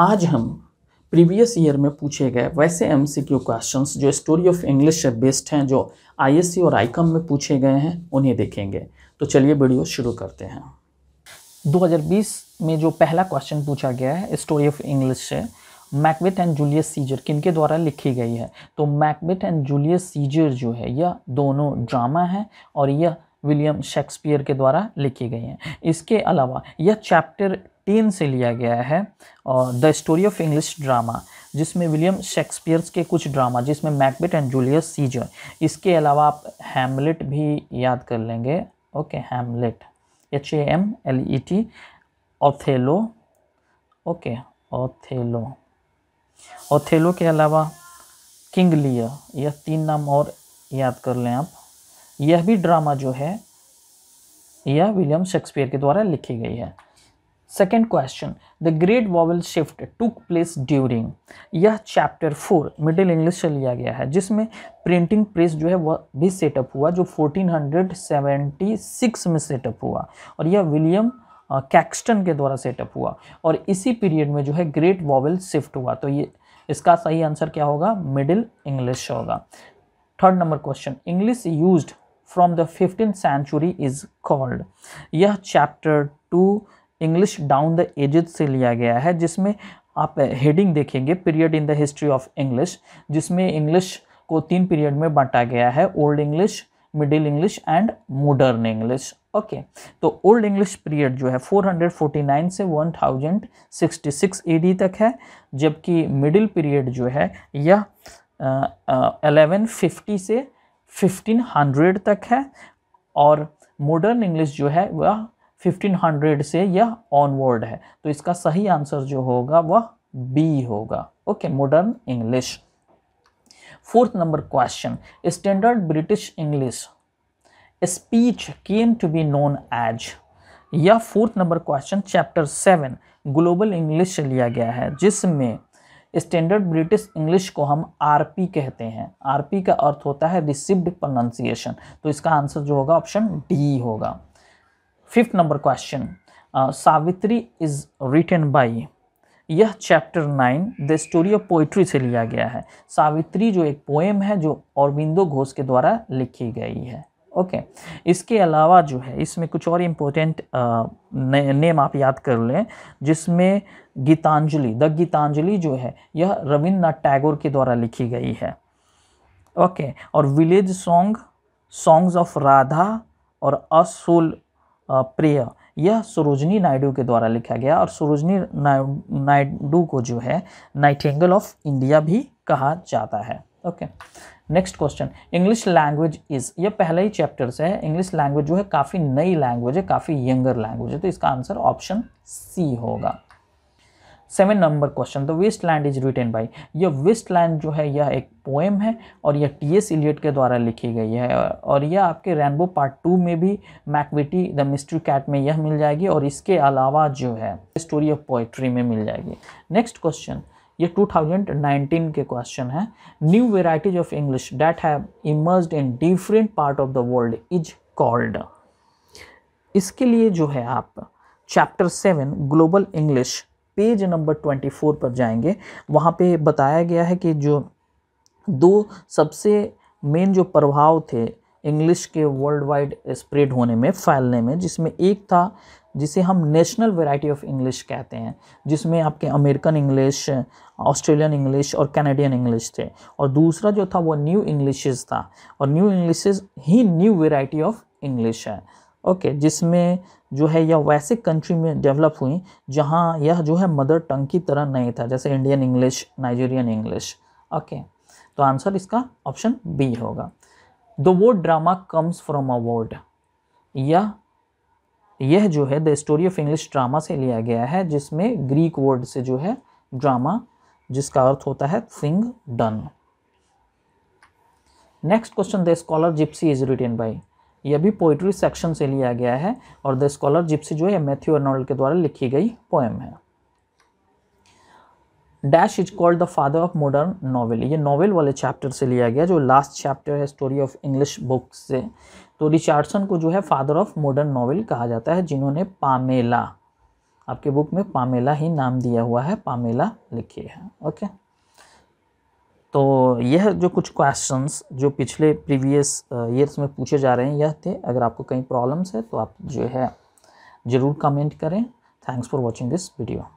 आज हम previous year में पूछे गए वैसे एम सी क्यू क्वेश्चन जो स्टोरी ऑफ इंग्लिश से बेस्ड हैं जो सी और कॉम में पूछे गए हैं उन्हें देखेंगे तो चलिए वीडियो शुरू करते हैं 2020 में जो पहला क्वेश्चन पूछा गया है स्टोरी ऑफ इंग्लिश से मैकबेथ एंड जूलियस सीजर किनके द्वारा लिखी गई है तो मैकबेथ एंड जूलियस सीजर जो है यह दोनों ड्रामा है और यह विलियम शेक्सपियर के द्वारा लिखी गई हैं इसके अलावा यह चैप्टर टीन से लिया गया है और the story of English drama जिसमें विलियम शेक्सपियर्स के कुछ ड्रामा जिसमें मैकबेट एंड जूलियस सीजर इसके अलावा आप हेमलेट भी याद कर लेंगे okay Hamlet H A M L E T Othello okay Othello Othello के अलावा किंग लियर यह तीन नाम और याद कर लें आप यह भी ड्रामा जो है यह विलियम शेक्सपियर के द्वारा लिखी गई है second question the great vowel shift took place during यह चैप्टर फोर मिडिल इंग्लिश से लिया गया है जिसमें प्रिंटिंग प्रेस जो है वह भी सेटअप हुआ जो 1476 में सेटअप हुआ और यह विलियम कैक्सटन के द्वारा सेटअप हुआ और इसी पीरियड में जो है ग्रेट वॉवल शिफ्ट हुआ तो ये इसका सही आंसर क्या होगा मिडिल इंग्लिश होगा third number question English used from the fifteen century is called यह chapter two English down the ages से लिया गया है जिसमें आप हेडिंग देखेंगे period in the history of English जिसमें इंग्लिश को तीन पीरियड में बांटा गया है old English middle English and modern English okay तो ओल्ड इंग्लिश पीरियड जो है 449 से 1066 एडी तक है जबकि मिडिल पीरियड जो है यह एलेवन फिफ्टी से 1500 तक है और मॉडर्न इंग्लिश जो है वह 1500 से यह ऑनवर्ड है तो इसका सही आंसर जो होगा वह बी होगा okay modern English fourth number question standard British English speech came to be known as यह fourth number question chapter seven global English से लिया गया है जिसमें स्टैंडर्ड ब्रिटिश इंग्लिश को हम आरपी कहते हैं आरपी का अर्थ होता है रिसिव्ड प्रोनाउंसिएशन तो इसका आंसर जो होगा ऑप्शन डी होगा fifth number question Savitri is written by यह chapter nine the story of poetry से लिया गया है सावित्री जो एक पोएम है जो औरविंदो घोष के द्वारा लिखी गई है ओके okay. इसके अलावा जो है इसमें कुछ और इम्पोर्टेंट uh, नेम आप याद कर लें जिसमें गीतांजलि द गीतांजलि जो है यह रविन्द्रनाथ टैगोर के द्वारा लिखी गई है ओके okay. और village song songs of Radha और असोल प्रिय यह सरोजनी नायडू के द्वारा लिखा गया और सरोजनी नायडू को जो है नाइटेंगल ऑफ इंडिया भी कहा जाता है okay next question English language is ये पहला ही चैप्टर से है इंग्लिश लैंग्वेज जो है काफ़ी नई लैंग्वेज है काफ़ी यंगर लैंग्वेज है तो इसका आंसर ऑप्शन सी होगा seven number question the waste land is written by यह वेस्ट लैंड जो है यह एक पोएम है और यह टी एस इलियट के द्वारा लिखी गई है और यह आपके रैनबो पार्ट टू में भी मैकविटी द मिस्ट्री कैट में यह मिल जाएगी और इसके अलावा जो है स्टोरी ऑफ पोइट्री में मिल जाएगी नेक्स्ट क्वेश्चन ये 2019 के क्वेश्चन है new varieties of English that have emerge in different part of the world is called इसके लिए जो है आप chapter seven global English page number twenty four पर जाएंगे वहाँ पे बताया गया है कि जो दो सबसे मेन जो प्रभाव थे इंग्लिश के वर्ल्ड वाइड स्प्रेड होने में फैलने में जिसमें एक था जिसे हम नेशनल वैरायटी ऑफ इंग्लिश कहते हैं जिसमें आपके अमेरिकन इंग्लिश ऑस्ट्रेलियन इंग्लिश और कैनेडियन इंग्लिश थे और दूसरा जो था वो न्यू इंग्लिशेस था और न्यू इंग्लिशेस ही न्यू वैरायटी ऑफ इंग्लिश है ओके जिसमें जो है यह वैसे कंट्री में डेवलप हुई जहाँ यह जो है मदर टंग की तरह नहीं था जैसे Indian English Nigerian English okay तो आंसर इसका ऑप्शन बी होगा the word drama comes from a word यह यह जो है the story of English drama से लिया गया है जिसमें ग्रीक वर्ड से जो है ड्रामा जिसका अर्थ होता है thing done next question the scholar gypsy is written by यह भी पोइट्री सेक्शन से लिया गया है और द स्कॉलर जिप्सी जो है मैथ्यू अर्नोल्ड के द्वारा लिखी गई पोएम है dash is called the father of modern novel ये नॉवेल वाले चैप्टर से लिया गया जो लास्ट चैप्टर है स्टोरी ऑफ इंग्लिश बुक से तो रिचार्डसन को जो है फादर ऑफ मॉडर्न नॉवेल कहा जाता है जिन्होंने पामेला आपके बुक में पामेला ही नाम दिया हुआ है पामेला लिखी है ओके okay? तो यह जो कुछ क्वेश्चंस जो पिछले प्रीवियस ईयर्स uh, में पूछे जा रहे हैं यह थे अगर आपको कहीं प्रॉब्लम्स है तो आप जो है ज़रूर कमेंट करें thanks for watching this video